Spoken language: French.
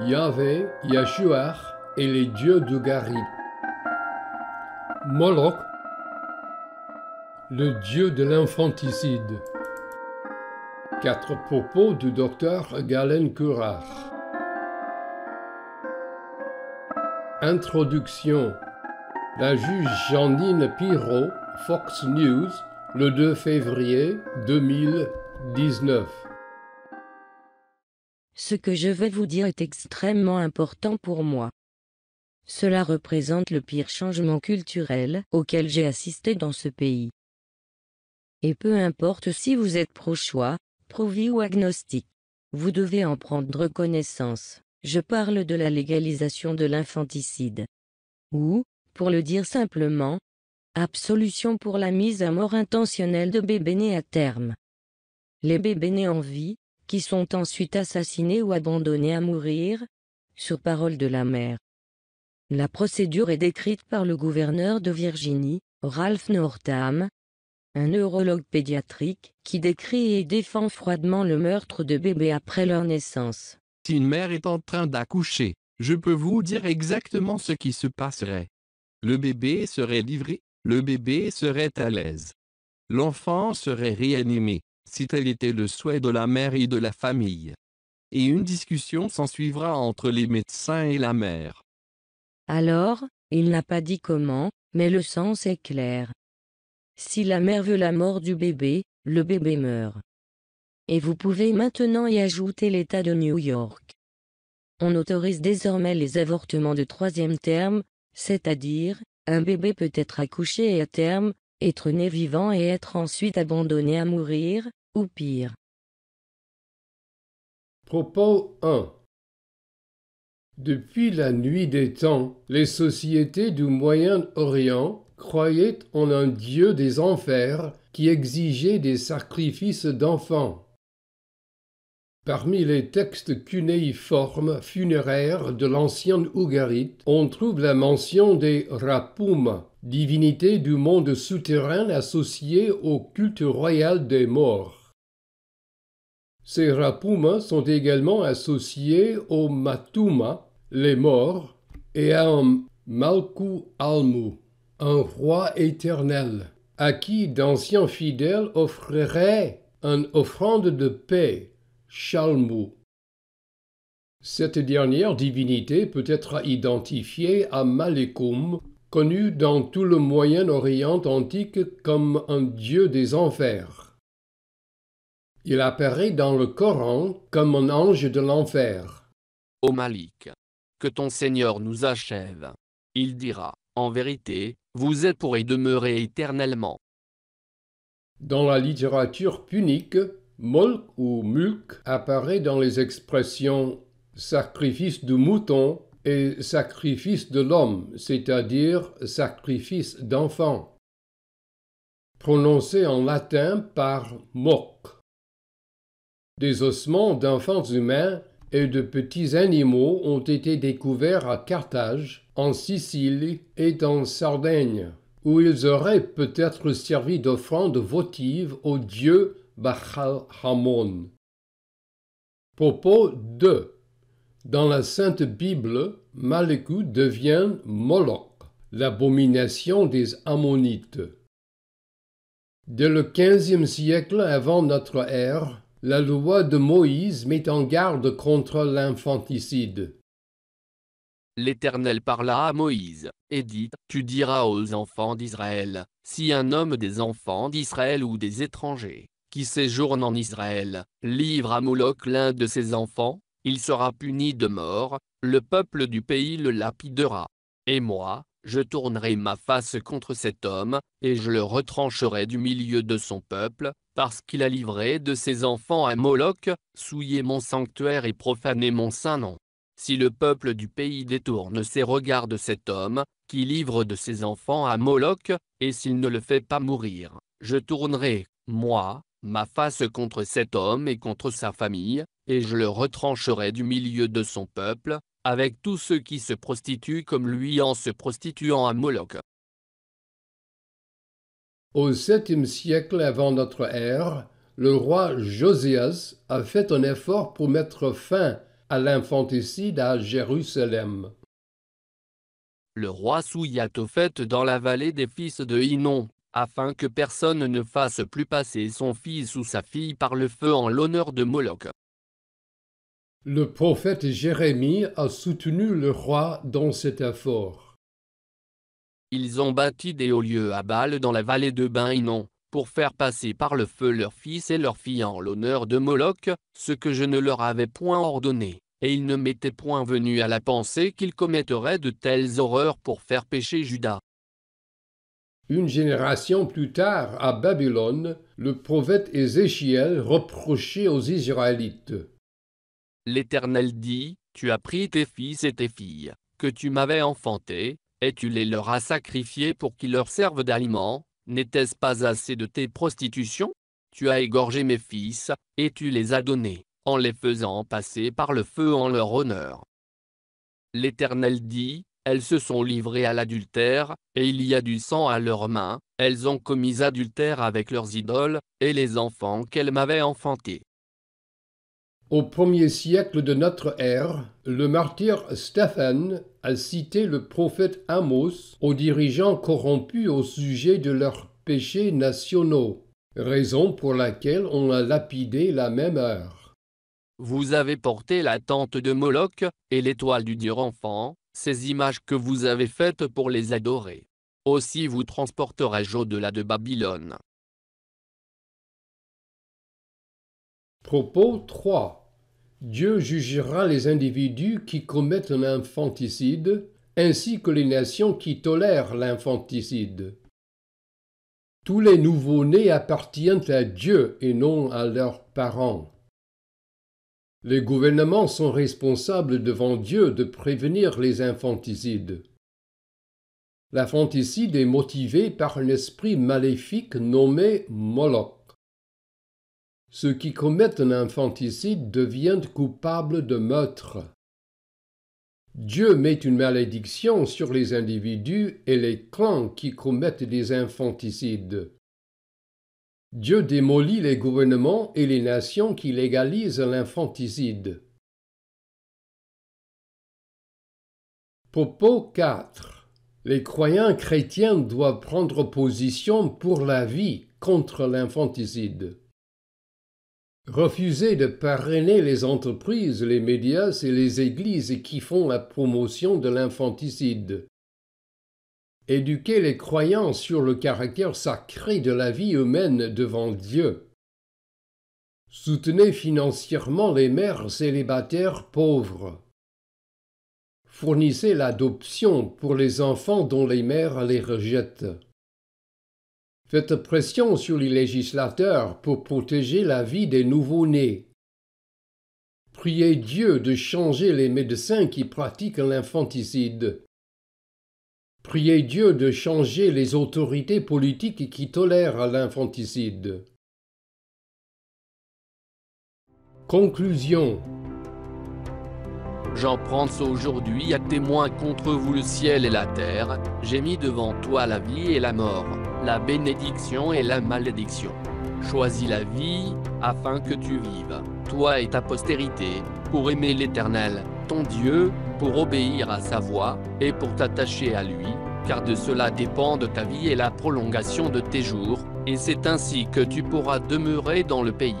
Yahvé, Yahshua et les dieux de Gari. Moloch, le dieu de l'infanticide. Quatre propos du docteur Galen Curar. Introduction. La juge Jeanine Pirot, Fox News, le 2 février 2019. Ce que je vais vous dire est extrêmement important pour moi. Cela représente le pire changement culturel auquel j'ai assisté dans ce pays. Et peu importe si vous êtes pro-choix, pro-vie ou agnostique, vous devez en prendre connaissance. Je parle de la légalisation de l'infanticide. Ou, pour le dire simplement, absolution pour la mise à mort intentionnelle de bébés nés à terme. Les bébés nés en vie, qui sont ensuite assassinés ou abandonnés à mourir, sur parole de la mère. La procédure est décrite par le gouverneur de Virginie, Ralph Northam, un neurologue pédiatrique qui décrit et défend froidement le meurtre de bébés après leur naissance. Si une mère est en train d'accoucher, je peux vous dire exactement ce qui se passerait. Le bébé serait livré, le bébé serait à l'aise. L'enfant serait réanimé si tel était le souhait de la mère et de la famille. Et une discussion s'ensuivra entre les médecins et la mère. Alors, il n'a pas dit comment, mais le sens est clair. Si la mère veut la mort du bébé, le bébé meurt. Et vous pouvez maintenant y ajouter l'État de New York. On autorise désormais les avortements de troisième terme, c'est-à-dire, un bébé peut être accouché et à terme, être né vivant et être ensuite abandonné à mourir, ou pire. Propos 1 Depuis la nuit des temps, les sociétés du Moyen-Orient croyaient en un dieu des enfers qui exigeait des sacrifices d'enfants. Parmi les textes cunéiformes funéraires de l'ancienne Ougarite, on trouve la mention des Rapum, divinités du monde souterrain associées au culte royal des morts. Ces Rapum sont également associés aux Matuma, les morts, et à un Malku Almu, un roi éternel, à qui d'anciens fidèles offriraient une offrande de paix cette dernière divinité peut être identifiée à Malekoum, connu dans tout le Moyen-Orient antique comme un dieu des enfers. Il apparaît dans le Coran comme un ange de l'enfer. Ô Malik, que ton Seigneur nous achève. Il dira, en vérité, vous êtes pour y demeurer éternellement. Dans la littérature punique, Molk ou mulk apparaît dans les expressions sacrifice de mouton et sacrifice de l'homme, c'est-à-dire sacrifice d'enfant, prononcé en latin par Mok. Des ossements d'enfants humains et de petits animaux ont été découverts à Carthage, en Sicile et en Sardaigne, où ils auraient peut-être servi d'offrande votive aux dieux Bachal Hamon. Propos 2. Dans la Sainte Bible, Malekou devient Moloch, l'abomination des Ammonites. Dès le 15e siècle avant notre ère, la loi de Moïse met en garde contre l'infanticide. L'Éternel parla à Moïse, et dit, Tu diras aux enfants d'Israël, si un homme des enfants d'Israël ou des étrangers, qui séjourne en Israël, livre à Moloch l'un de ses enfants, il sera puni de mort, le peuple du pays le lapidera. Et moi, je tournerai ma face contre cet homme, et je le retrancherai du milieu de son peuple, parce qu'il a livré de ses enfants à Moloch, souillé mon sanctuaire et profané mon saint nom. Si le peuple du pays détourne ses regards de cet homme, qui livre de ses enfants à Moloch, et s'il ne le fait pas mourir, je tournerai, moi, ma face contre cet homme et contre sa famille, et je le retrancherai du milieu de son peuple, avec tous ceux qui se prostituent comme lui en se prostituant à Moloch. Au septième siècle avant notre ère, le roi Josias a fait un effort pour mettre fin à l'infanticide à Jérusalem. Le roi Souillat au fait dans la vallée des fils de Hinon, afin que personne ne fasse plus passer son fils ou sa fille par le feu en l'honneur de Moloch. Le prophète Jérémie a soutenu le roi dans cet effort. Ils ont bâti des hauts lieux à Bâle dans la vallée de bain pour faire passer par le feu leurs fils et leurs filles en l'honneur de Moloch, ce que je ne leur avais point ordonné, et ils ne m'étaient point venus à la pensée qu'ils commettraient de telles horreurs pour faire pécher Judas. Une génération plus tard, à Babylone, le prophète Ézéchiel reprochait aux Israélites. L'Éternel dit, Tu as pris tes fils et tes filles, que tu m'avais enfantés, et tu les leur as sacrifiés pour qu'ils leur servent d'aliments, n'était-ce pas assez de tes prostitutions Tu as égorgé mes fils, et tu les as donnés, en les faisant passer par le feu en leur honneur. L'Éternel dit, elles se sont livrées à l'adultère, et il y a du sang à leurs mains, elles ont commis adultère avec leurs idoles, et les enfants qu'elles m'avaient enfantés. Au premier siècle de notre ère, le martyr Stephen a cité le prophète Amos aux dirigeants corrompus au sujet de leurs péchés nationaux, raison pour laquelle on l'a lapidé la même heure. Vous avez porté la tente de Moloch, et l'étoile du Dieu enfant, ces images que vous avez faites pour les adorer. Aussi vous transporterai-je au-delà de Babylone. Propos 3. Dieu jugera les individus qui commettent un infanticide, ainsi que les nations qui tolèrent l'infanticide. Tous les nouveau-nés appartiennent à Dieu et non à leurs parents. Les gouvernements sont responsables devant Dieu de prévenir les infanticides. L'infanticide est motivé par un esprit maléfique nommé Moloch. Ceux qui commettent un infanticide deviennent coupables de meurtre. Dieu met une malédiction sur les individus et les clans qui commettent des infanticides. Dieu démolit les gouvernements et les nations qui légalisent l'infanticide. Propos 4 Les croyants chrétiens doivent prendre position pour la vie contre l'infanticide. Refuser de parrainer les entreprises, les médias et les églises qui font la promotion de l'infanticide. Éduquez les croyants sur le caractère sacré de la vie humaine devant Dieu. Soutenez financièrement les mères célibataires pauvres. Fournissez l'adoption pour les enfants dont les mères les rejettent. Faites pression sur les législateurs pour protéger la vie des nouveau-nés. Priez Dieu de changer les médecins qui pratiquent l'infanticide. Priez Dieu de changer les autorités politiques qui tolèrent l'infanticide. Conclusion J'en prends aujourd'hui à témoin contre vous le ciel et la terre, j'ai mis devant toi la vie et la mort, la bénédiction et la malédiction. Choisis la vie, afin que tu vives, toi et ta postérité, pour aimer l'Éternel, ton Dieu, pour obéir à sa voix, et pour t'attacher à lui, car de cela dépend de ta vie et la prolongation de tes jours, et c'est ainsi que tu pourras demeurer dans le pays.